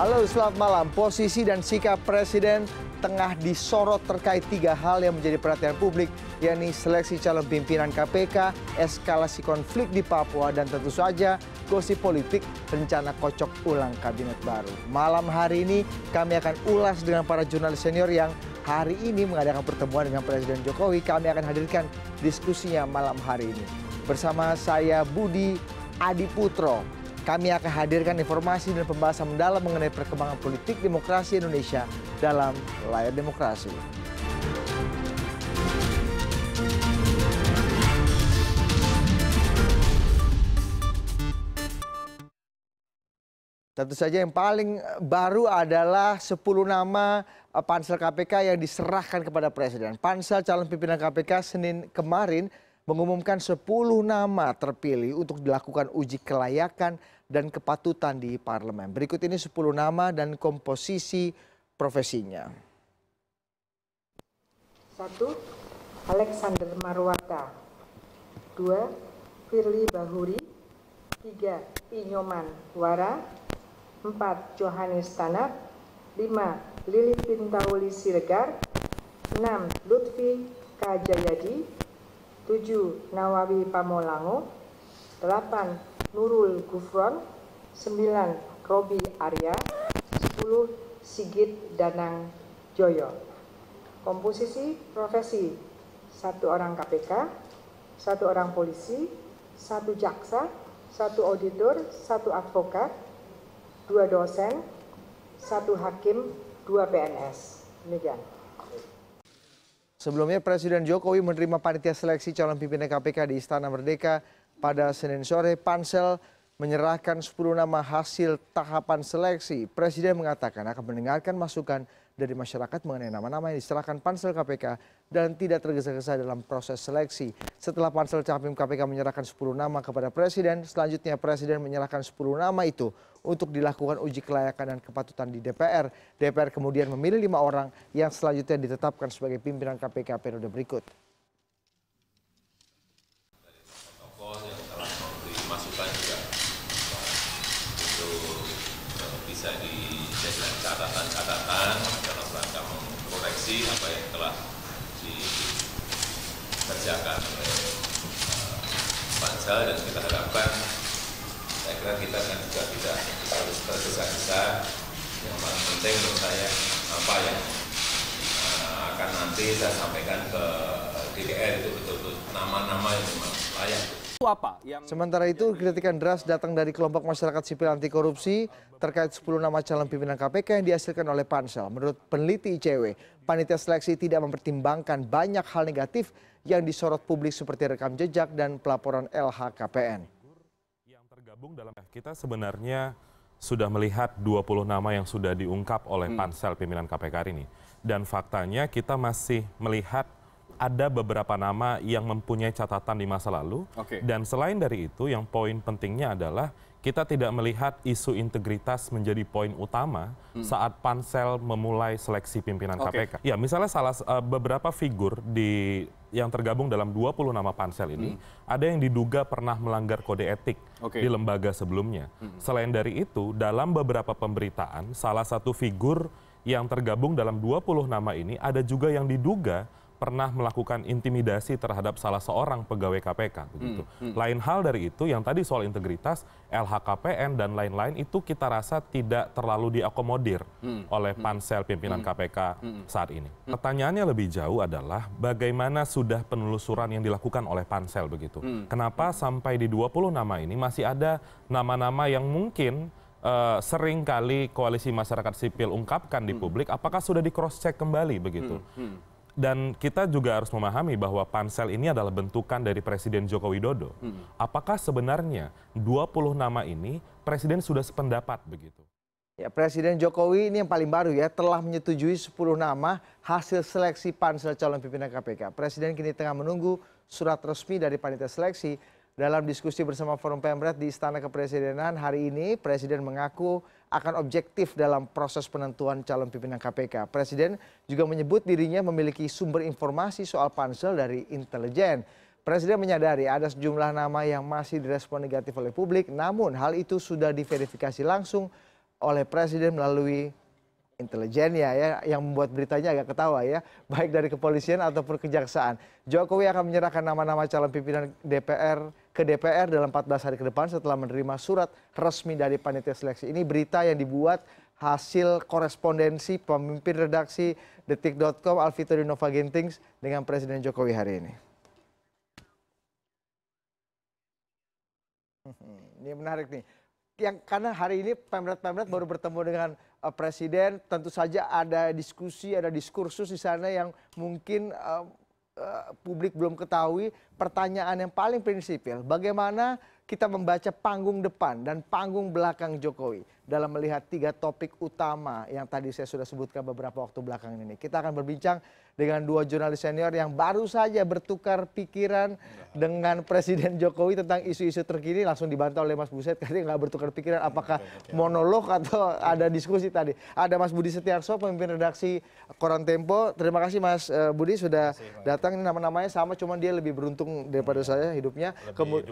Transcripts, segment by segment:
Halo, selamat malam. Posisi dan sikap Presiden tengah disorot terkait tiga hal yang menjadi perhatian publik, yakni seleksi calon pimpinan KPK, eskalasi konflik di Papua, dan tentu saja gosip politik rencana kocok ulang kabinet baru. Malam hari ini kami akan ulas dengan para jurnalis senior yang hari ini mengadakan pertemuan dengan Presiden Jokowi. Kami akan hadirkan diskusinya malam hari ini. Bersama saya Budi Adiputro, kami akan hadirkan informasi dan pembahasan mendalam mengenai perkembangan politik demokrasi Indonesia dalam layar demokrasi. Tentu saja yang paling baru adalah 10 nama eh, pansel KPK yang diserahkan kepada Presiden. Pansel calon pimpinan KPK Senin kemarin mengumumkan sepuluh nama terpilih untuk dilakukan uji kelayakan dan kepatutan di parlemen. Berikut ini sepuluh nama dan komposisi profesinya. Satu, Alexander Marwata. Dua, Firly Bahuri. Tiga, Inyoman Wara. Empat, Johannes Tanak. Lima, Lili Pintauli Siregar. Enam, Lutfi Kajayadi. 7. Nawawi Pamolango 8. Nurul Gufron 9. Robi Arya 10. Sigit Danang Joyo Komposisi profesi satu orang KPK, satu orang polisi, satu jaksa, satu auditor, satu advokat, dua dosen, satu hakim, dua PNS. Demikian. Sebelumnya Presiden Jokowi menerima panitia seleksi calon pimpinan KPK di Istana Merdeka pada Senin sore. Pansel menyerahkan 10 nama hasil tahapan seleksi. Presiden mengatakan akan mendengarkan masukan dari masyarakat mengenai nama-nama yang diserahkan pansel KPK dan tidak tergesa-gesa dalam proses seleksi. Setelah pansel capim KPK menyerahkan 10 nama kepada Presiden, selanjutnya Presiden menyerahkan 10 nama itu untuk dilakukan uji kelayakan dan kepatutan di DPR. DPR kemudian memilih lima orang yang selanjutnya ditetapkan sebagai pimpinan KPK periode berikut. dikerjakan oleh Pansel dan kita harapkan saya kira kita kan juga tidak harus tergesa-gesa yang paling penting menurut saya apa yang eh, akan nanti saya sampaikan ke DPR itu betul-betul nama-nama yang memang layak apa yang Sementara itu kritikan deras datang dari kelompok masyarakat sipil anti korupsi terkait 10 nama calon pimpinan KPK yang dihasilkan oleh pansel. Menurut peneliti ICW, panitia seleksi tidak mempertimbangkan banyak hal negatif yang disorot publik seperti rekam jejak dan pelaporan LHKPN. Yang tergabung dalam kita sebenarnya sudah melihat 20 nama yang sudah diungkap oleh hmm. pansel pimpinan KPK hari ini. Dan faktanya kita masih melihat ada beberapa nama yang mempunyai catatan di masa lalu. Okay. Dan selain dari itu, yang poin pentingnya adalah kita tidak melihat isu integritas menjadi poin utama hmm. saat pansel memulai seleksi pimpinan okay. KPK. Ya, misalnya salah uh, beberapa figur di yang tergabung dalam 20 nama pansel ini, hmm. ada yang diduga pernah melanggar kode etik okay. di lembaga sebelumnya. Hmm. Selain dari itu, dalam beberapa pemberitaan, salah satu figur yang tergabung dalam 20 nama ini ada juga yang diduga pernah melakukan intimidasi terhadap salah seorang pegawai KPK begitu. Hmm, hmm. Lain hal dari itu yang tadi soal integritas, LHKPN dan lain-lain itu kita rasa tidak terlalu diakomodir hmm, oleh hmm. pansel pimpinan hmm, KPK hmm. saat ini. Hmm. Pertanyaannya lebih jauh adalah bagaimana sudah penelusuran yang dilakukan oleh pansel begitu. Hmm, Kenapa hmm. sampai di 20 nama ini masih ada nama-nama yang mungkin Uh, eh, sering kali koalisi masyarakat sipil ungkapkan di publik, apakah sudah di cross check kembali begitu? Hmm, hmm. Dan kita juga harus memahami bahwa pansel ini adalah bentukan dari Presiden Joko Widodo. Hmm. Apakah sebenarnya 20 nama ini Presiden sudah sependapat begitu? Ya, Presiden Jokowi ini yang paling baru ya, telah menyetujui 10 nama hasil seleksi pansel calon pimpinan KPK. Presiden kini tengah menunggu surat resmi dari panitia seleksi. Dalam diskusi bersama Forum Pemret di Istana Kepresidenan hari ini, Presiden mengaku akan objektif dalam proses penentuan calon pimpinan kpk. Presiden juga menyebut dirinya memiliki sumber informasi soal pansel dari intelijen. Presiden menyadari ada sejumlah nama yang masih direspon negatif oleh publik, namun hal itu sudah diverifikasi langsung oleh Presiden melalui ya, ya yang membuat beritanya agak ketawa ya baik dari kepolisian ataupun kejaksaan Jokowi akan menyerahkan nama-nama calon pimpinan DPR ke DPR dalam 14 hari ke depan setelah menerima surat resmi dari panitia seleksi ini berita yang dibuat hasil korespondensi pemimpin redaksi detik.com Alvito Dinova Gintings dengan Presiden Jokowi hari ini ini menarik nih yang karena hari ini pemret-pemret baru bertemu dengan Eh, presiden tentu saja ada diskusi ada diskursus di sana yang mungkin eh, eh, publik belum ketahui pertanyaan yang paling prinsipil bagaimana kita membaca panggung depan dan panggung belakang jokowi dalam melihat tiga topik utama yang tadi saya sudah sebutkan beberapa waktu belakang ini. Kita akan berbincang dengan dua jurnalis senior yang baru saja bertukar pikiran dengan Presiden Jokowi tentang isu-isu terkini langsung dibantah oleh Mas Buset karena nggak bertukar pikiran apakah monolog atau ada diskusi tadi. Ada Mas Budi Setiarso pemimpin redaksi Koran Tempo. Terima kasih Mas eh, Budi sudah datang. nama-namanya sama cuman dia lebih beruntung daripada hmm. saya hidupnya. Lebih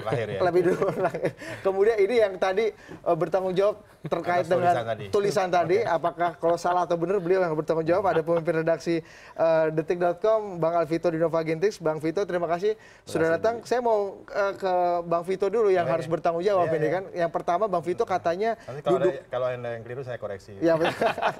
lahir ya. Lebih dulu lahir. Kemudian ini yang tadi uh, bertanggung jawab terkait Atas dengan tulisan tadi. tulisan tadi. Apakah kalau salah atau benar beliau yang bertanggung jawab? Ada pemimpin redaksi uh, eh, detik.com, Bang Alvito Dinova Gintix, Bang Vito, terima kasih terima sudah datang. Juga. Saya mau uh, ke Bang Vito dulu yang ya, harus bertanggung jawab ya, ini ya. kan. Yang pertama Bang Vito katanya kalau duduk. Ada, kalau ada yang keliru saya koreksi. Ya,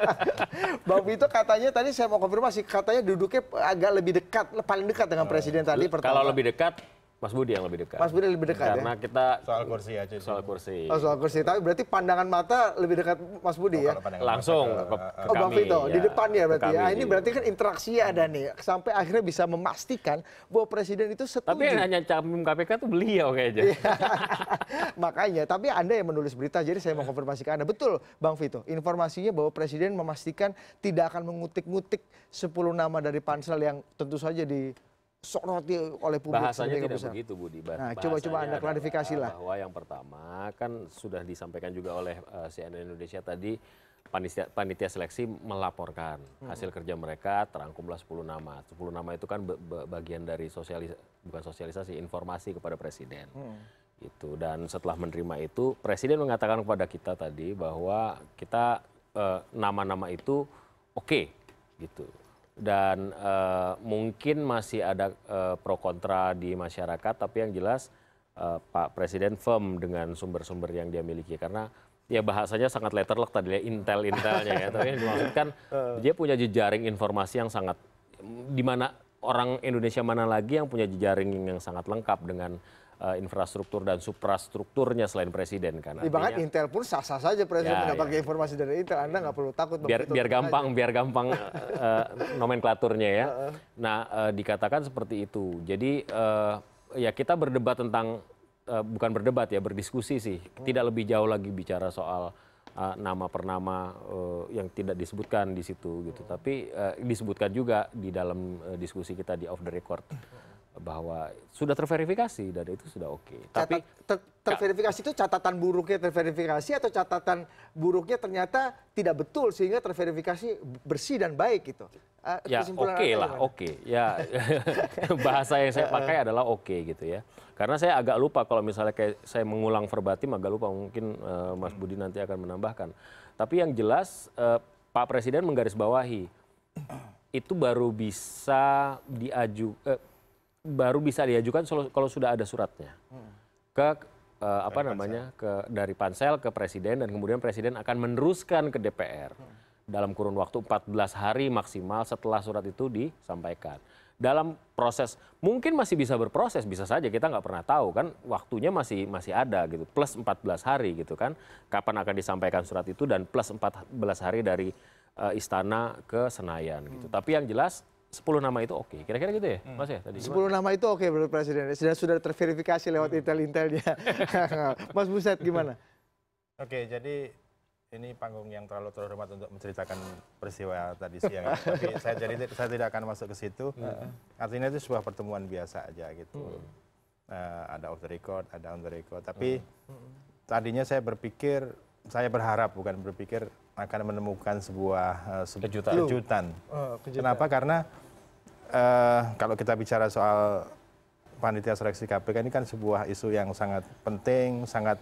Bang Vito katanya tadi saya mau konfirmasi katanya duduknya agak lebih dekat, paling dekat dengan oh. presiden tadi. Pertama. Kalau lebih dekat Mas Budi yang lebih dekat. Mas Budi lebih dekat ya? Karena ya. kita soal kursi aja. Soal kursi. Oh, soal kursi. Tapi berarti pandangan mata lebih dekat Mas Budi oh, ya. Langsung ke, ke, ke, eh, eh, oh, kami. Bang Vito, ya. di iya. depan ya berarti. ya. Ini berarti kan interaksi ada nih sampai akhirnya bisa memastikan bahwa presiden itu setuju. Tapi yang hanya capim KPK itu beliau kayaknya. Iya. Makanya, tapi Anda yang menulis berita jadi saya mau konfirmasi ke Anda. Betul, Bang Vito. Informasinya bahwa presiden memastikan tidak akan mengutik-ngutik 10 nama dari pansel yang tentu saja di disoroti oleh publik. Bahasanya tidak besar. begitu Budi. Bah nah, coba-coba Anda klarifikasi lah. Bahwa yang pertama kan sudah disampaikan juga oleh uh, eh, CNN Indonesia tadi panitia, panitia seleksi melaporkan hmm. hasil kerja mereka terangkumlah 10 nama. 10 nama itu kan bagian dari sosialis bukan sosialisasi informasi kepada presiden. Hmm. Itu dan setelah menerima itu presiden mengatakan kepada kita tadi bahwa kita eh, nama-nama uh, itu oke okay, gitu dan uh, mungkin masih ada uh, pro kontra di masyarakat tapi yang jelas uh, Pak Presiden firm dengan sumber-sumber yang dia miliki karena ya bahasanya sangat letterlock tadi ya intel-intelnya ya tapi yang dimaksudkan dia punya jejaring informasi yang sangat di mana orang Indonesia mana lagi yang punya jejaring yang sangat lengkap dengan uh, infrastruktur dan suprastrukturnya selain presiden kan. Iya, Artinya, bahkan Intel pun sah-sah saja presiden ya, ya. mendapatkan ya. informasi dari Intel. Anda nggak perlu takut. Biar, biar gampang, aja. biar gampang uh, nomenklaturnya ya. Nah uh, dikatakan seperti itu. Jadi uh, ya kita berdebat tentang uh, bukan berdebat ya berdiskusi sih. Hmm. Tidak lebih jauh lagi bicara soal uh, nama per nama uh, yang tidak disebutkan di situ gitu. Hmm. Tapi uh, disebutkan juga di dalam uh, diskusi kita di off the record. Hmm bahwa sudah terverifikasi dan itu sudah oke. Okay. Tapi ter terverifikasi itu catatan buruknya terverifikasi atau catatan buruknya ternyata tidak betul sehingga terverifikasi bersih dan baik gitu. Eh, ya oke okay lah, oke. Okay. Ya bahasa yang saya pakai eh, eh. adalah oke okay, gitu ya. Karena saya agak lupa kalau misalnya kayak saya mengulang verbatim agak lupa mungkin uh, Mas Budi nanti akan menambahkan. Tapi yang jelas uh, Pak Presiden menggarisbawahi itu baru bisa diaju eh, baru bisa diajukan kalau sudah ada suratnya hmm. ke eh, apa namanya ke dari pansel ke presiden dan kemudian presiden akan meneruskan ke DPR hmm. dalam kurun waktu 14 hari maksimal setelah surat itu disampaikan dalam proses mungkin masih bisa berproses bisa saja kita nggak pernah tahu kan waktunya masih masih ada gitu plus 14 hari gitu kan kapan akan disampaikan surat itu dan plus 14 hari dari uh, istana ke Senayan gitu hmm. tapi yang jelas sepuluh nama itu oke. Okay. Kira-kira gitu ya, hmm. Mas ya tadi. Sepuluh nama itu oke okay, menurut Presiden. Sudah sudah terverifikasi lewat hmm. intel-intelnya. Mas Buset gimana? Oke, okay, jadi ini panggung yang terlalu terhormat untuk menceritakan peristiwa tadi siang. Tapi saya jadi saya tidak akan masuk ke situ. Hmm. Artinya itu sebuah pertemuan biasa aja gitu. Hmm. Uh, ada off the record, ada on the record. Tapi hmm. tadinya saya berpikir, saya berharap bukan berpikir akan menemukan sebuah uh, kejutan. kejutan. Oh, kejutan. Kenapa? Karena Eh, kalau kita bicara soal panitia seleksi KPK ini kan sebuah isu yang sangat penting, sangat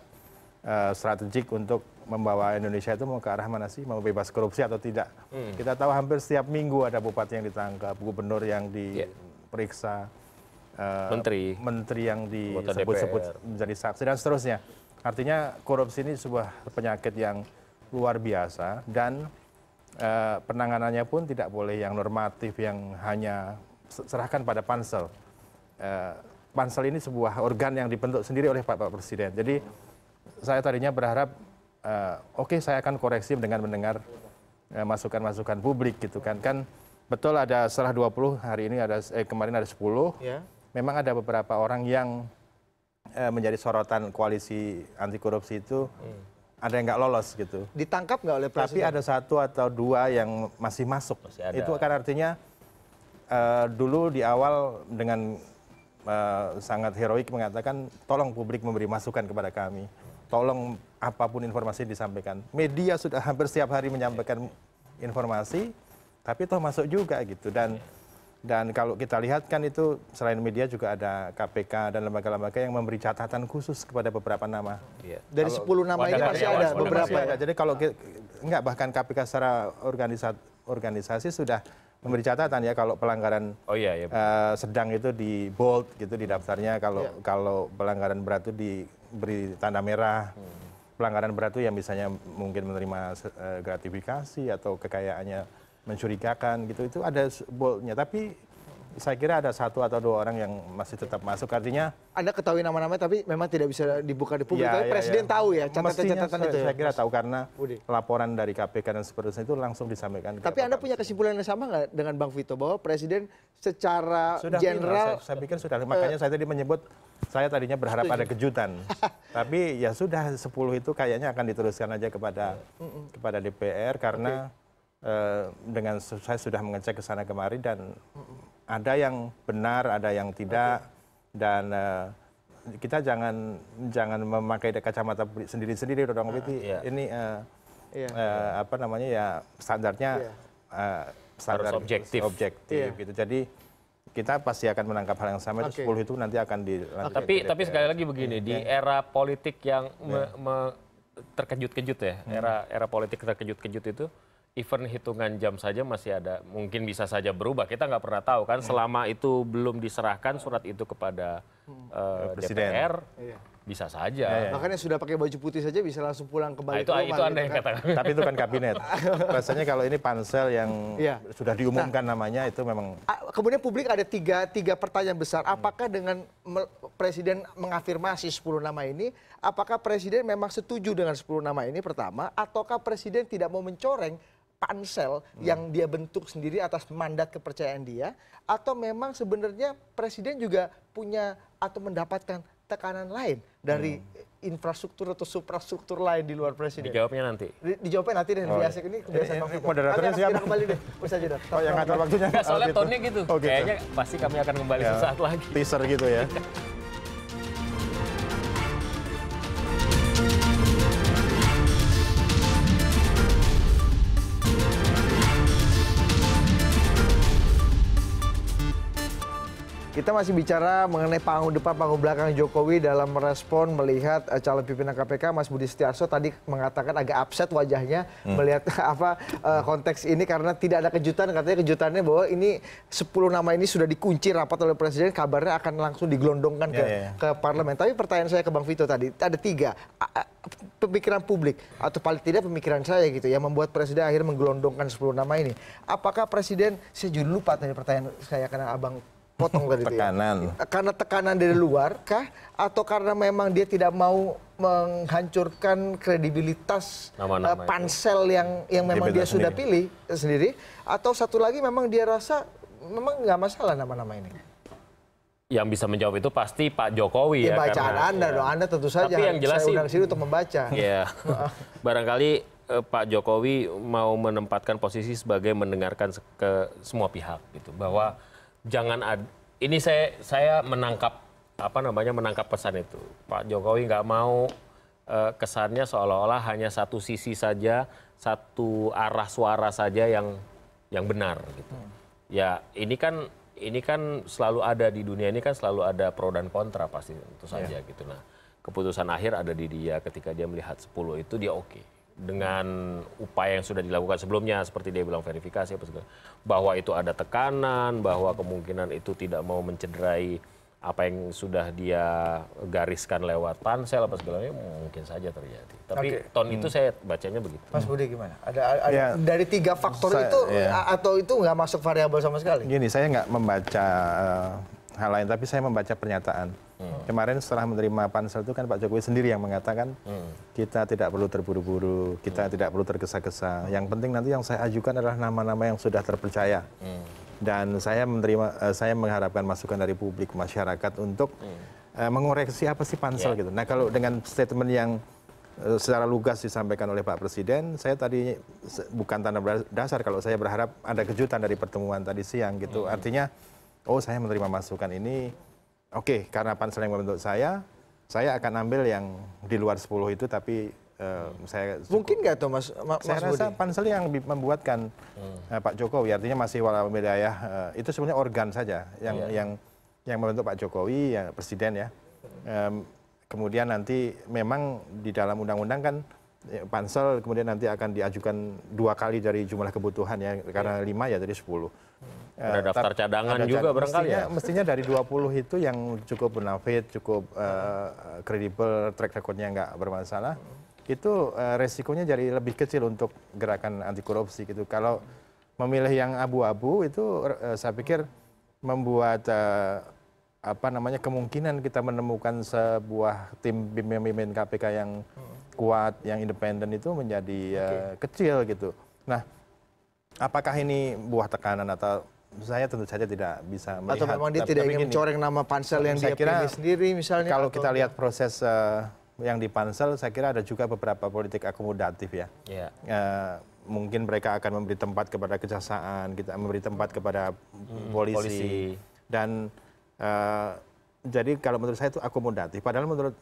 uh, strategik untuk membawa Indonesia itu mau ke arah mana sih, mau bebas korupsi atau tidak. Hmm. Kita tahu hampir setiap minggu ada bupati yang ditangkap, gubernur yang diperiksa, yeah. uh, menteri, menteri yang disebut-sebut menjadi saksi dan seterusnya. Artinya korupsi ini sebuah penyakit yang luar biasa dan Eh, penanganannya pun tidak boleh yang normatif yang hanya serahkan pada pansel. Eh, pansel ini sebuah organ yang dibentuk sendiri oleh Pak, Pak Presiden. Jadi saya tadinya berharap eh, oke okay, saya akan koreksi dengan mendengar masukan-masukan publik gitu kan. Kan betul ada setelah 20 hari ini ada eh, kemarin ada 10. Ya. Memang ada beberapa orang yang menjadi sorotan koalisi anti korupsi itu hmm ada yang nggak lolos gitu. Ditangkap nggak oleh presiden? Tapi ada satu atau dua yang masih masuk. Masih ada. Itu akan artinya uh, dulu di awal dengan uh, sangat heroik mengatakan tolong publik memberi masukan kepada kami, tolong apapun informasi yang disampaikan. Media sudah hampir setiap hari menyampaikan informasi, tapi toh masuk juga gitu dan. Iya dan kalau kita lihat kan itu selain media juga ada KPK dan lembaga-lembaga yang memberi catatan khusus kepada beberapa nama. Iya. Dari kalau 10 nama ini pasti ada beberapa. ya. Jadi kalau enggak bahkan KPK secara organisasi, organisasi sudah memberi catatan ya kalau pelanggaran oh, iya, iya. Uh, sedang itu di bold gitu di daftarnya kalau iya. kalau pelanggaran berat itu diberi tanda merah. Hmm. Pelanggaran berat itu yang misalnya mungkin menerima uh, gratifikasi atau kekayaannya mencurigakan gitu itu ada bolnya tapi saya kira ada satu atau dua orang yang masih tetap masuk artinya Anda ketahui nama nama tapi memang tidak bisa dibuka di publik ya, tapi ya, presiden ya. tahu ya catatan-catatan itu saya, ya? saya kira tahu karena Udi. laporan dari KPK dan seterusnya itu langsung disampaikan tapi Anda punya kesimpulan yang sama nggak dengan Bang Vito bahwa presiden secara sudah general saya, saya pikir sudah makanya eh, saya tadi menyebut saya tadinya berharap setuju. ada kejutan tapi ya sudah 10 itu kayaknya akan diteruskan aja kepada uh, uh, kepada DPR karena okay Eh, dengan saya sudah mengecek ke sana kemari dan ada yang benar, ada yang tidak dan eh, kita jangan jangan memakai kacamata sendiri-sendiri dong ah, Iya. ini uh, iya, uh, apa namanya ya standarnya iya. uh, standar Harus objektif objektif iya. gitu. Jadi kita pasti akan menangkap hal yang sama okay. itu 10 itu nanti akan di okay. Ah, tapi di tapi sekali lagi begini iya, di era politik yang iya. terkejut-kejut ya, hmm. era era politik terkejut-kejut itu event hitungan jam saja masih ada mungkin bisa saja berubah kita nggak pernah tahu kan selama itu belum diserahkan surat itu kepada uh, Presiden. DPR iya. bisa saja ya, ya. makanya sudah pakai baju putih saja bisa langsung pulang kembali nah, itu, ke rumah itu anda gitu yang kan. katakan tapi itu kan kabinet Rasanya kalau ini pansel yang ya. sudah diumumkan nah, namanya itu memang ah, kemudian publik ada tiga tiga pertanyaan besar hmm. apakah dengan Presiden mengafirmasi 10 nama ini apakah Presiden memang setuju dengan 10 nama ini pertama ataukah Presiden tidak mau mencoreng pansel hmm. yang dia bentuk sendiri atas mandat kepercayaan dia atau memang sebenarnya presiden juga punya atau mendapatkan tekanan lain dari hmm. infrastruktur atau suprastruktur lain di luar presiden. Dijawabnya nanti. Dijawabnya nanti deh. Oh, Biasa iya. ini kebiasaan ini, ini moderatornya siapa? Kita kembali deh. Usah jeda. Oh, yang ngatur waktunya. Enggak, soalnya tone gitu. Oh, gitu. gitu. Kayaknya pasti kami akan kembali ya, sesaat lagi. Teaser gitu ya. Kita masih bicara mengenai panggung depan, panggung belakang Jokowi dalam merespon melihat eh, calon pimpinan KPK Mas Budi Setiarso tadi mengatakan agak upset wajahnya hmm. melihat apa eh, konteks ini karena tidak ada kejutan katanya kejutannya bahwa ini 10 nama ini sudah dikunci rapat oleh presiden kabarnya akan langsung digelondongkan ke yeah. Ya, ya. ke parlemen. Tapi pertanyaan saya ke Bang Vito tadi ada tiga pemikiran publik atau paling tidak pemikiran saya gitu yang membuat presiden akhirnya menggelondongkan 10 nama ini. Apakah presiden saya juga lupa tadi pertanyaan saya karena Abang potong tadi ya. tekanan. Ya. Karena tekanan dari luar kah atau karena memang dia tidak mau menghancurkan kredibilitas Nama -nama uh, pansel itu. yang yang memang dia, dia sudah pilih eh, sendiri atau satu lagi memang dia rasa memang nggak masalah nama-nama ini yang bisa menjawab itu pasti Pak Jokowi ya. ya bacaan karena, Anda ya. dong, Anda tentu saja Tapi yang jelas saya undang sih, untuk membaca. Iya. Barangkali eh, Pak Jokowi mau menempatkan posisi sebagai mendengarkan ke semua pihak gitu bahwa hmm jangan ad, ini saya saya menangkap apa namanya menangkap pesan itu Pak Jokowi nggak mau eh, kesannya seolah-olah hanya satu sisi saja satu arah suara saja yang yang benar gitu hmm. ya ini kan ini kan selalu ada di dunia ini kan selalu ada pro dan kontra pasti tentu saja yeah. gitu nah keputusan akhir ada di dia ketika dia melihat 10 itu dia oke okay dengan upaya yang sudah dilakukan sebelumnya seperti dia bilang verifikasi apa segala bahwa itu ada tekanan bahwa kemungkinan itu tidak mau mencederai apa yang sudah dia gariskan lewat pansel apa segalanya mungkin saja terjadi tapi okay. ton hmm. itu saya bacanya begitu Mas Budi gimana ada, ada ya, dari tiga faktor saya, itu ya. atau itu nggak masuk variabel sama sekali gini saya nggak membaca uh, hal lain, tapi saya membaca pernyataan. Hmm. Kemarin setelah menerima pansel itu kan Pak Jokowi sendiri yang mengatakan hmm. kita tidak perlu terburu-buru, kita hmm. tidak perlu tergesa-gesa. Yang penting nanti yang saya ajukan adalah nama-nama yang sudah terpercaya. Hmm. Dan saya menerima, eh, saya mengharapkan masukan dari publik masyarakat untuk hmm. Eh, mengoreksi apa sih pansel yeah. gitu. Nah kalau dengan statement yang eh, secara lugas disampaikan oleh Pak Presiden, saya tadi bukan tanda dasar kalau saya berharap ada kejutan dari pertemuan tadi siang gitu. Hmm. Artinya oh saya menerima masukan ini, oke okay, karena pansel yang membentuk saya, saya akan ambil yang di luar 10 itu tapi Uh, saya cukup. mungkin nggak tuh mas, mas saya Budi? rasa pansel yang membuatkan hmm. uh, Pak Jokowi artinya masih wala wilayah eh, uh, itu sebenarnya organ saja yang yeah. yang yang membentuk Pak Jokowi ya presiden ya um, kemudian nanti memang di dalam undang-undang kan ya, pansel kemudian nanti akan diajukan dua kali dari jumlah kebutuhan ya karena iya. lima ya jadi sepuluh ada eh, daftar cadangan ada juga barangkali mestinya, ya. Mestinya dari 20 itu yang cukup benafit, cukup eh, kredibel, uh, track recordnya nggak bermasalah, itu uh, resikonya jadi lebih kecil untuk gerakan anti korupsi gitu. Kalau memilih yang abu-abu itu uh, saya pikir membuat uh, apa namanya kemungkinan kita menemukan sebuah tim pimpinan KPK yang kuat, yang independen itu menjadi okay. kecil gitu. Nah, apakah ini buah tekanan atau saya tentu saja tidak bisa melihat. Atau memang dia tapi, tidak tapi ingin coreng mencoreng nama pansel yang dia kira, pilih sendiri misalnya? Kalau kita lihat proses uh, yang di pansel, saya kira ada juga beberapa politik akomodatif ya. Yeah. Iya. Uh, mungkin mereka akan memberi tempat kepada kejaksaan, kita memberi tempat kepada hmm, polisi. polisi. Dan uh, jadi kalau menurut saya itu akomodatif. Padahal menurut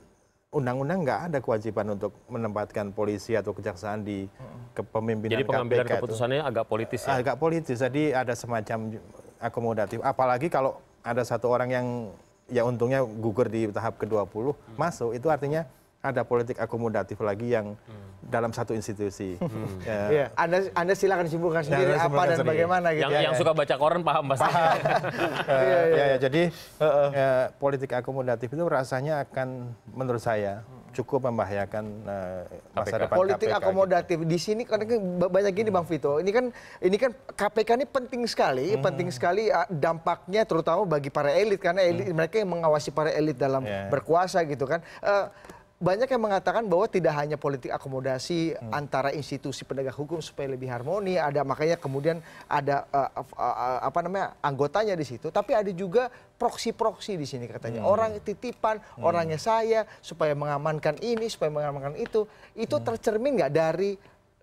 undang-undang nggak ada kewajiban untuk menempatkan polisi atau kejaksaan di kepemimpinan KPK Jadi pengambilan KPK keputusannya itu. agak politis ya? Agak politis, jadi ada semacam akomodatif. Apalagi kalau ada satu orang yang ya untungnya gugur di tahap ke-20 hmm. masuk, itu artinya ada politik akomodatif lagi yang hmm. dalam satu institusi. Hmm. Ya. Yeah. Anda, anda silakan simpulkan sendiri ya, apa dan sendiri. bagaimana gitu. Yang, ya, yang ya. suka baca koran paham pasti. Paham. uh, ya, ya, iya. jadi uh, uh. politik akomodatif itu rasanya akan menurut saya cukup membahayakan uh, masa depan politik KPK, gitu. akomodatif gitu. di sini karena kan banyak gini hmm. Bang Vito ini kan ini kan KPK ini penting sekali hmm. penting sekali eh, dampaknya terutama bagi para elit karena elit hmm. mereka yang mengawasi para elit dalam yeah. berkuasa gitu kan uh, banyak yang mengatakan bahwa tidak hanya politik akomodasi hmm. antara institusi penegak hukum supaya lebih harmoni ada makanya kemudian ada eh, eh, eh, apa namanya anggotanya di situ tapi ada juga proksi proksi di sini katanya hmm. orang titipan hmm. orangnya saya supaya mengamankan ini supaya mengamankan itu itu tercermin nggak dari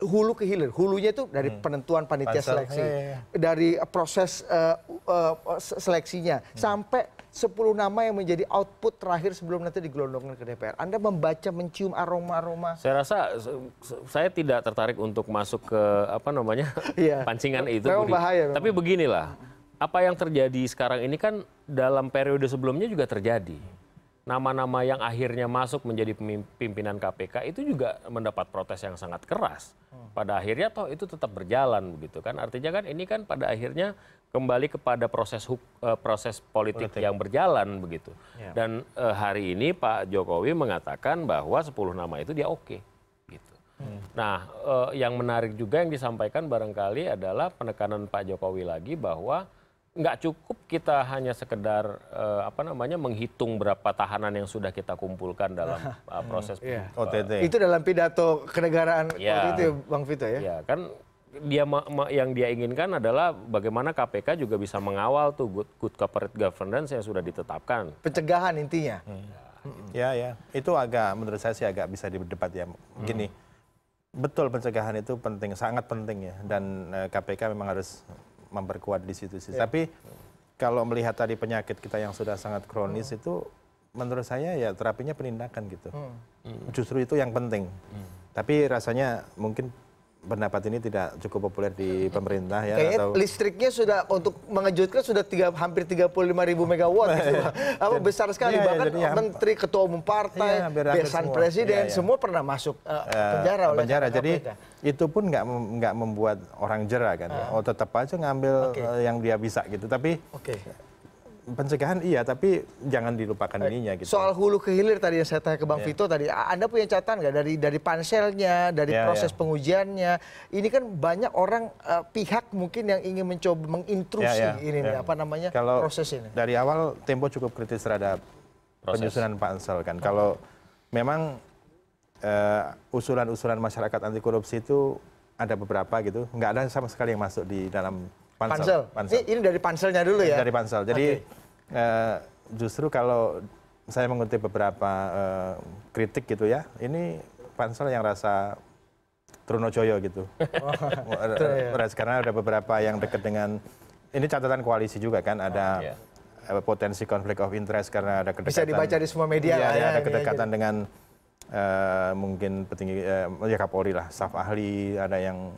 hulu ke hilir. Hulunya itu dari hmm. penentuan panitia Pansel. seleksi, iya, iya, iya. dari eh, proses uh, uh, seleksinya hmm. sampai 10 nama yang menjadi output terakhir sebelum nanti digelondongkan ke DPR. Anda membaca mencium aroma-aroma. Saya rasa saya tidak tertarik untuk masuk ke apa namanya? Yeah. pancingan itu. Memang bahaya. Memang. Tapi beginilah, apa yang terjadi sekarang ini kan dalam periode sebelumnya juga terjadi nama-nama yang akhirnya masuk menjadi pimpinan KPK itu juga mendapat protes yang sangat keras. Hmm. Pada akhirnya toh itu tetap berjalan begitu kan. Artinya kan ini kan pada akhirnya kembali kepada proses huk, eh, proses politik, politik yang berjalan begitu. Ya. Dan eh, hari ini Pak Jokowi mengatakan bahwa 10 nama itu dia oke gitu. Hmm. Nah, eh, yang menarik juga yang disampaikan barangkali adalah penekanan Pak Jokowi lagi bahwa nggak cukup kita hanya sekedar eh, apa namanya menghitung berapa tahanan yang sudah kita kumpulkan dalam eh, proses OTT. Iya. Itu dalam pidato kenegaraan iya. ya, itu Bang Vito ya. Ya kan dia yang dia inginkan adalah bagaimana KPK juga bisa mengawal tuh good, good corporate governance yang sudah ditetapkan. Pencegahan intinya. Hmm. Ya, gitu. ya ya, itu agak menurut saya sih agak bisa didebat ya. Gini, hmm. betul pencegahan itu penting, sangat penting ya. Dan KPK eh, memang harus memperkuat di situ sih. Ya. Tapi kalau melihat tadi penyakit kita yang sudah sangat kronis hmm. itu menurut saya ya terapinya penindakan gitu. Hmm. hmm. Justru itu yang penting. Hmm. Tapi rasanya mungkin pendapat ini tidak cukup populer di pemerintah ya Kayaknya atau listriknya sudah untuk mengejutkan sudah tiga, hampir 35 ribu megawatt gitu. apa besar sekali iya, iya bahkan iya, menteri ketua umum partai iya, besan presiden iya, iya. semua pernah masuk uh, penjara oleh penjara jadi KPK. itu pun nggak nggak membuat orang jera kan uh. oh tetap aja ngambil okay. Eh, yang dia bisa gitu tapi okay pencegahan iya, tapi jangan dilupakan eh, ininya. Gitu. Soal hulu ke hilir tadi yang saya tanya ke Bang yeah. Vito tadi, Anda punya catatan nggak dari dari panselnya, dari yeah, proses yeah. pengujiannya? Ini kan banyak orang uh, pihak mungkin yang ingin mencoba mengintrusi yeah, yeah, ini yeah. Nih, iya. apa namanya Kalau proses ini. Dari awal Tempo cukup kritis terhadap proses. penyusunan pansel kan. Okay. Kalau memang eh, usulan-usulan uh, masyarakat anti korupsi itu ada beberapa gitu, nggak ada sama sekali yang masuk di dalam Pansel. Pansel. Ini, ini dari panselnya dulu ya. Dari pansel. Jadi okay. uh, eh, justru kalau saya mengutip beberapa uh, kritik gitu ya, ini pansel yang rasa Trunojoyo gitu. Oh, ya. Karena ada beberapa yang dekat dengan ini catatan koalisi juga kan ada oh, yeah. Iya. potensi konflik of interest karena ada kedekatan. Bisa dibaca di semua media iya, ya. Iya, ada gitu. kedekatan ya, dengan uh, mungkin petinggi uh, ya Kapolri lah, staf ahli, ada yang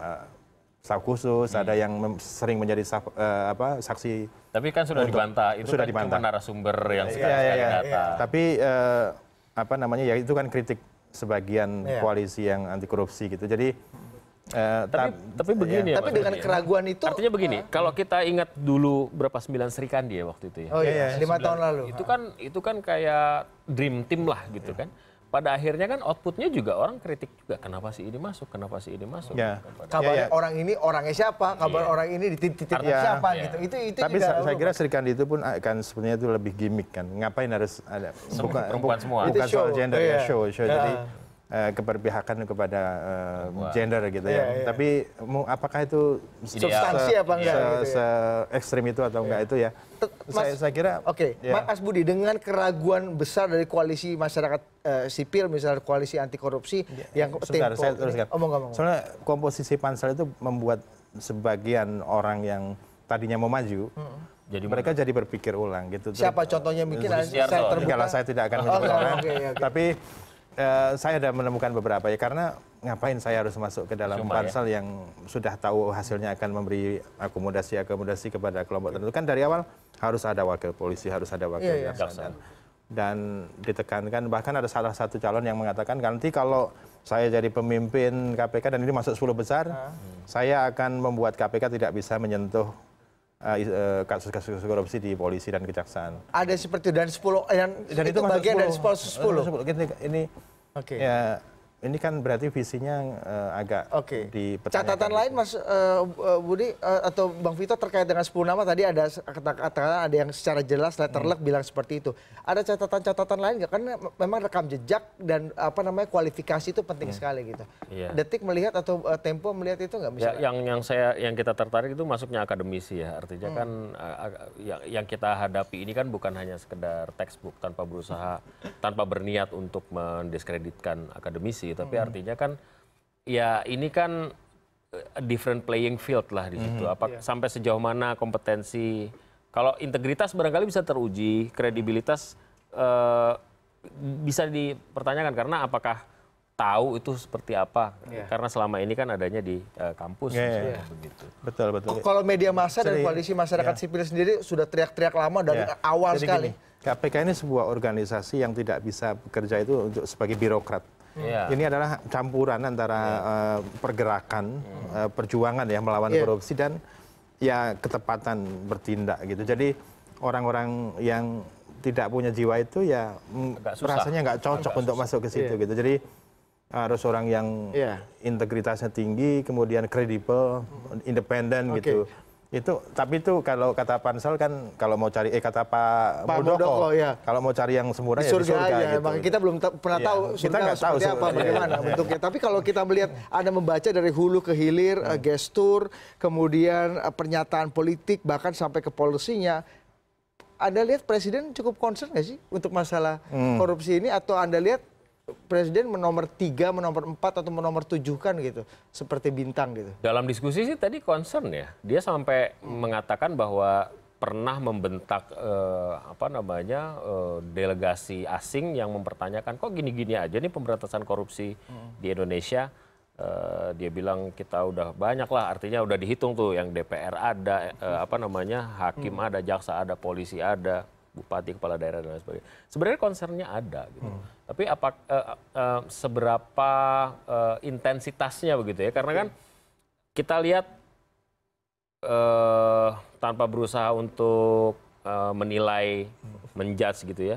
oh staf khusus, hmm. ada yang sering menjadi staf, uh, eh, apa, saksi. Tapi kan sudah untuk, dibantah, itu sudah kan dibantah. cuma narasumber yang sekarang iya, sekali ya, ya, ya, Tapi uh, apa namanya ya itu kan kritik sebagian ya. koalisi yang anti korupsi gitu. Jadi uh, tapi tapi begini ya. ya tapi dengan keraguan itu artinya begini, uh, kalau kita ingat dulu berapa sembilan serikandi ya waktu itu ya. Oh iya, lima tahun lalu. Itu kan itu kan kayak dream team lah gitu iya. kan pada akhirnya kan outputnya juga orang kritik juga kenapa sih ini masuk kenapa sih ini masuk ya. Gitu kan kabar ya, ya. orang ini orangnya siapa kabar ya. orang ini di titik titik siapa ya. gitu itu itu tapi juga saya kira Serikandi itu pun akan sebenarnya itu lebih gimmick kan ngapain harus ada bukan perempuan semua bukan soal gender oh, ya iya. show show ya. jadi Eh, keberpihakan kepada eh, gender gitu ya. Iya, iya. Tapi apakah itu substansi apa enggak? Se gitu ya? ekstrim itu atau enggak iya. itu ya? Saya saya kira. Oke, ya. Mas Budi dengan keraguan besar dari koalisi masyarakat eh, sipil misalnya koalisi anti korupsi yang sebentar saya teruskan. Omong-omong. Soalnya komposisi pansel itu membuat sebagian orang yang tadinya mau maju jadi mereka mana? jadi berpikir ulang gitu. Siapa contohnya mungkin saya terbuka. Kalau saya tidak akan oh, menyebut okay, okay. Tapi Eh, saya ada menemukan beberapa ya karena ngapain saya harus masuk ke dalam Cuma, ya. pansel ya? yang sudah tahu hasilnya akan memberi akomodasi akomodasi kepada kelompok tertentu kan dari awal harus ada wakil polisi harus ada wakil yeah, yeah. dan ditekankan bahkan ada salah satu calon yang mengatakan nanti kalau saya jadi pemimpin KPK dan ini masuk 10 besar uh. saya akan membuat KPK tidak bisa menyentuh eh, eh, kasus-kasus korupsi di polisi dan kejaksaan. Ada seperti dan 10 dan, dan itu, itu bagian 10, dari 10 10. 10. Ini, ini oke ya ini kan berarti visinya eh, agak Oke. Catatan lain Mas uh, Budi uh, atau Bang Vito terkait dengan 10 nama tadi ada katakan ada yang secara jelas letter hmm. bilang seperti itu. Ada catatan-catatan lain nggak? Karena memang rekam jejak dan apa namanya kualifikasi itu penting hmm. sekali gitu. Yeah. Detik melihat atau uh, Tempo melihat itu nggak Ya, yang yang saya yang kita tertarik itu masuknya akademisi ya. Artinya hmm. kan uh, yang yang kita hadapi ini kan bukan hanya sekedar textbook tanpa berusaha tanpa berniat untuk mendiskreditkan akademisi sih tapi hmm. artinya kan ya ini kan eh, different playing field lah di situ hmm. apa yeah. sampai sejauh mana kompetensi kalau integritas barangkali bisa teruji kredibilitas eh, bisa dipertanyakan karena apakah tahu itu seperti apa yeah. karena selama ini kan adanya di uh, kampus yeah, yeah. Iya. begitu betul betul oh, kalau media massa dan koalisi masyarakat yeah. sipil sendiri sudah teriak-teriak lama dari iya. yeah. awal Jadi sekali gini, KPK ini sebuah organisasi yang tidak bisa bekerja itu untuk sebagai birokrat Yeah. Ini adalah campuran antara yeah. Iya. uh, pergerakan, yeah. Hmm. uh, perjuangan ya melawan yeah. korupsi dan ya ketepatan bertindak gitu. Jadi orang-orang yang tidak punya jiwa itu ya mm, rasanya nggak cocok agak untuk susah. masuk ke iya. situ yeah. gitu. Jadi harus orang yang yeah. integritasnya tinggi, kemudian kredibel, hmm. independen okay. gitu itu tapi itu kalau kata Pansel kan kalau mau cari eh kata Pak, Pak ya. kalau mau cari yang semurah ya di surga, ya, gitu. kita belum pernah ya, tahu surga kita surga tahu apa surga. bagaimana ya. bentuknya. Tapi kalau kita melihat Anda membaca dari hulu ke hilir, eh, hmm. gestur, kemudian eh, pernyataan politik bahkan sampai ke polusinya anda lihat presiden cukup concern nggak sih untuk masalah hmm. korupsi ini atau Anda lihat presiden menomor tiga, menomor empat atau menomor tujuh kan gitu, seperti bintang gitu. Dalam diskusi sih tadi concern ya, dia sampai mengatakan bahwa pernah membentak eh, apa namanya eh, delegasi asing yang mempertanyakan kok gini-gini aja nih pemberantasan korupsi hmm. di Indonesia. Eh, dia bilang kita udah banyak lah, artinya udah dihitung tuh yang DPR ada, eh, apa namanya hakim hmm. ada, jaksa ada, polisi ada bupati kepala daerah dan lain sebagainya sebenarnya concernnya ada gitu hmm. tapi apa uh, uh, seberapa uh, intensitasnya begitu ya karena kan kita lihat uh, tanpa berusaha untuk uh, menilai hmm. menjudge gitu ya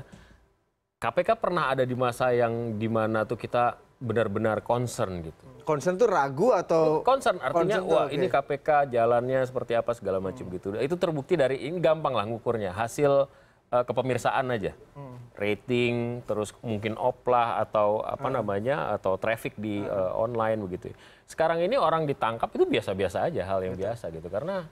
KPK pernah ada di masa yang dimana tuh kita benar-benar concern gitu. Concern tuh ragu atau concern artinya concern wah okay. ini KPK jalannya seperti apa segala macam hmm. gitu. Itu terbukti dari ini gampang lah ngukurnya hasil Eh, kepemirsaan aja. Hmm. Rating terus mungkin oplah atau apa hmm. namanya atau traffic di uh, online begitu. Sekarang ini orang ditangkap itu biasa-biasa aja hal yang Betul. biasa gitu karena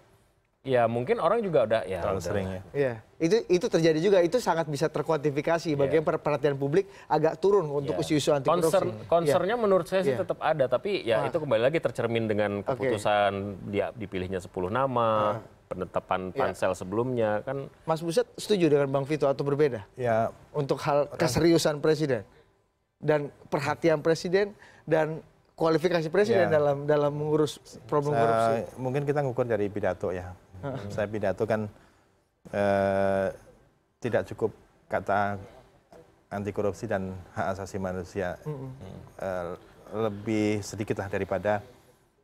ya mungkin orang juga udah ya udah. sering ya. Iya. Itu itu terjadi juga itu sangat bisa terkuantifikasi yeah. bagaimana perhatian publik agak turun iya. untuk yeah. isu-isu anti korupsi. Concern, iya. concernnya yeah. menurut saya sih yeah. tetap ada tapi ya ah. itu kembali lagi tercermin dengan keputusan okay. dia dipilihnya 10 nama. Ah penetapan iya. pansel sebelumnya kan Mas Buset setuju dengan Bang Vito atau berbeda? Ya, untuk hal keseriusan presiden dan perhatian presiden dan kualifikasi presiden ya. dalam dalam mengurus problem Saya, korupsi. Mungkin kita ngukur dari pidato ya. Saya pidato kan eh, tidak cukup kata anti korupsi dan hak asasi manusia -hmm. eh, lebih sedikit lah daripada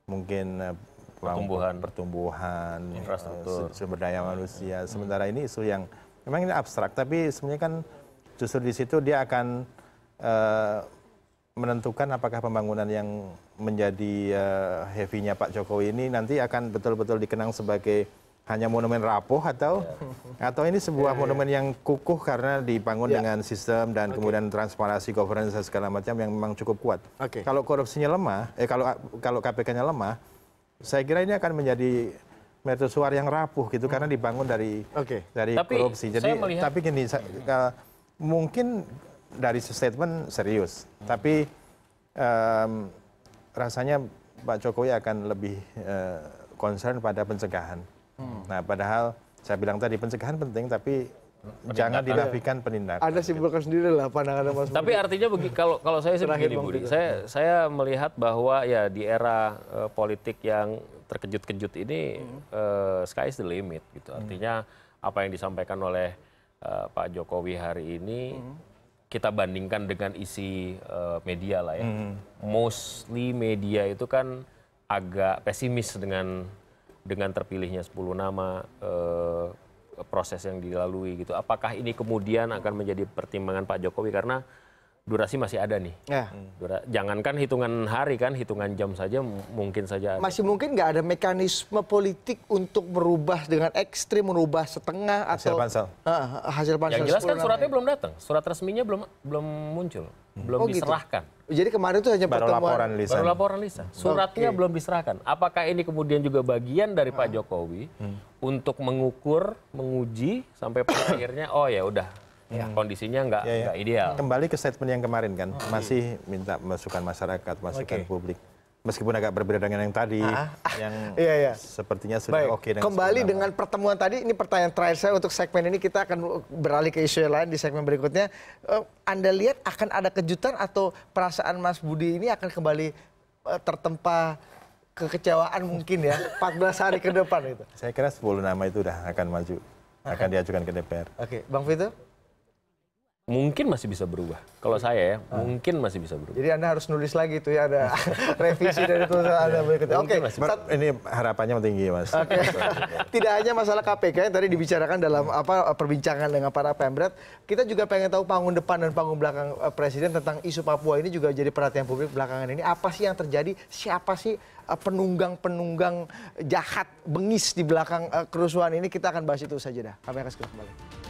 mungkin eh, pertumbuhan pertumbuhan ya, infrastruktur sumber daya hmm. manusia hmm. sementara ini isu yang memang ini abstrak tapi sebenarnya kan justru di situ dia akan uh, menentukan apakah pembangunan yang menjadi uh, heavy-nya Pak Jokowi ini nanti akan betul-betul dikenang sebagai hanya monumen rapuh atau yeah. atau ini sebuah yeah, ya. monumen yeah. yang kukuh karena dibangun yeah. dengan sistem dan okay. kemudian transparansi governance segala macam yang memang cukup kuat. Okay. Kalau korupsinya lemah, eh kalau kalau KPK-nya lemah, saya kira ini akan menjadi mercusuar yang rapuh gitu karena hmm. dibangun dari dari korupsi. Jadi tapi gini mungkin dari statement serius, hmm. tapi um, rasanya Pak Jokowi akan lebih uh, concern pada pencegahan. Hmm. Nah, padahal saya bilang tadi pencegahan penting, tapi jangan dinafikan penindakan. ada simpulkan sendiri lah pandangan Mas. Tapi artinya begini, kalau kalau saya sih begini Budi, saya saya melihat bahwa ya di era uh, politik yang terkejut-kejut ini hmm. uh, eh, sky is the limit gitu. Artinya hmm. apa yang disampaikan oleh uh, Pak Jokowi hari ini hmm. kita bandingkan dengan isi uh, media lah ya. Hmm. Mostly media itu kan agak pesimis dengan dengan terpilihnya 10 nama uh, proses yang dilalui gitu apakah ini kemudian akan menjadi pertimbangan pak jokowi karena durasi masih ada nih. Ya. Dura, jangankan hitungan hari kan, hitungan jam saja mungkin saja. Ada. Masih mungkin nggak ada mekanisme politik untuk merubah dengan ekstrim, merubah setengah hasil pansel. Uh, hasil pansel. Yang jelas kan suratnya ya. belum datang, surat resminya belum belum muncul, hmm. belum oh, gitu. diserahkan. Gitu. Jadi kemarin itu hanya baru pertemuan. laporan lisa Baru laporan lisan. Suratnya okay. belum diserahkan. Apakah ini kemudian juga bagian dari Pak Jokowi hmm. untuk mengukur, menguji sampai pada akhirnya oh ya udah ya. Hmm. kondisinya nggak ya, ya. ideal. Kembali ke statement yang kemarin kan, oh, masih iya. minta masukan masyarakat, masukan okay. publik. Meskipun agak berbeda dengan yang tadi, ah, ah. yang iya, iya. sepertinya sudah Baik. oke. Okay Kembali dengan pertemuan tadi, ini pertanyaan terakhir saya untuk segmen ini kita akan beralih ke isu yang lain di segmen berikutnya. Eh, Anda lihat akan ada kejutan atau perasaan Mas Budi ini akan kembali eh, tertempa kekecewaan mungkin ya 14 hari ke depan itu. Saya kira 10 nama itu sudah akan maju, akan, akan diajukan ke DPR. Oke, okay. Bang Fitur? mungkin masih bisa berubah. Kalau iya. saya ya, ah. mungkin masih bisa berubah. Jadi Anda harus nulis lagi itu ya ada revisi dari tulisan Anda iya. berikutnya. Oke, okay. Saat... ini harapannya tinggi, Mas. Okay. Tidak hanya masalah KPK yang tadi dibicarakan dalam hmm. apa perbincangan dengan para Pemret, kita juga pengen tahu panggung depan dan panggung belakang eh, presiden tentang isu Papua ini juga jadi perhatian publik belakangan ini. Apa sih yang terjadi? Siapa sih eh, penunggang-penunggang jahat bengis di belakang eh, kerusuhan ini? Kita akan bahas itu saja dah. Kami akan segera kembali.